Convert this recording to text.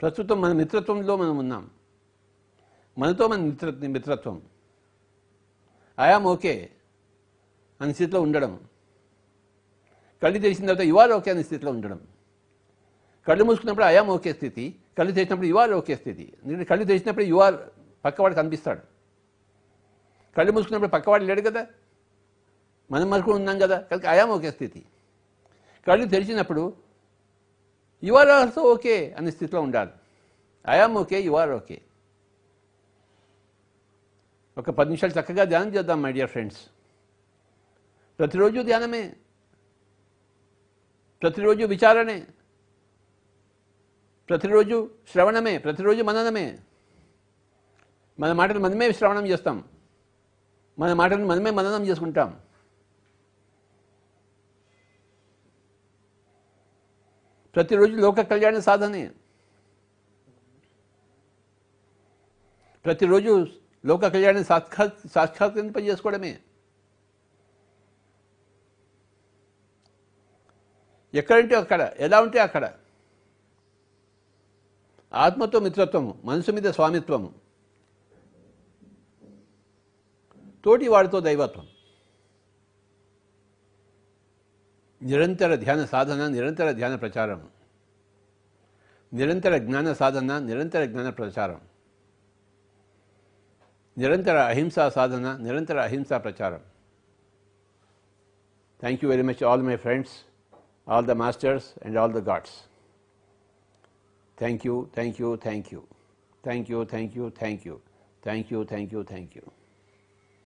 ప్రస్తుతం మన మిత్రత్వంలో మనం ఉన్నాం మనతో మన మిత్ర మిత్రత్వం ఐఆమ్ ఓకే అనే స్థితిలో ఉండడం కళ్ళు తెరిచిన తర్వాత ఇవాళ ఓకే అనే స్థితిలో ఉండడం కళ్ళు మూసుకున్నప్పుడు ఐఆమ్ ఓకే స్థితి కళ్ళు తెరిచినప్పుడు ఇవాళ ఓకే స్థితి ఎందుకంటే కళ్ళు తెరిచినప్పుడు యువర్ పక్కవాడు కనిపిస్తాడు కళ్ళు మూసుకున్నప్పుడు పక్కవాడు లేడు కదా మనం మనకు ఉన్నాం కదా కనుక ఆయాం ఒకే స్థితి కళ్ళు తెరిచినప్పుడు యువర్ ఆల్సో ఓకే అనే స్థితిలో ఉండాలి ఆయాం ఓకే యువర్ ఓకే ఒక పది నిమిషాలు చక్కగా ధ్యానం చేద్దాం మై డియర్ ఫ్రెండ్స్ ప్రతిరోజు ధ్యానమే ప్రతిరోజు విచారణే ప్రతిరోజు శ్రవణమే ప్రతిరోజు మననమే మన మాటలు మనమే శ్రవణం చేస్తాం మన మాటలు మనమే మననం చేసుకుంటాం प्रतिरोधी लोक कल्याण साधन है ప్రతిరోజు లోక కళ్యాణ సాక్షాత్ సాక్షాత్కరింప చేసుకోవడమే ఎక్కడంటే అక్కడ ఎలా ఉంటే అక్కడ ఆత్మతో మిత్రత్వము మనసు మీద స్వామిత్వము తోటి వాడితో దైవత్వం ನಿರಂತರ ಧ್ಯಾನ ಸಾಧನ ನಿರಂತರ ಧ್ಯಾನ ಪ್ರಚಾರಂ నిరంతర జ్ఞాన సాధన నిరంతర జ్ఞాన ప్రచారం నిరంతర అహింసా సాధన నిరంతర అహింసా ప్రచారం thank you very much all my friends all the masters and all the gods thank you thank you thank you thank you thank you thank you thank you thank you thank you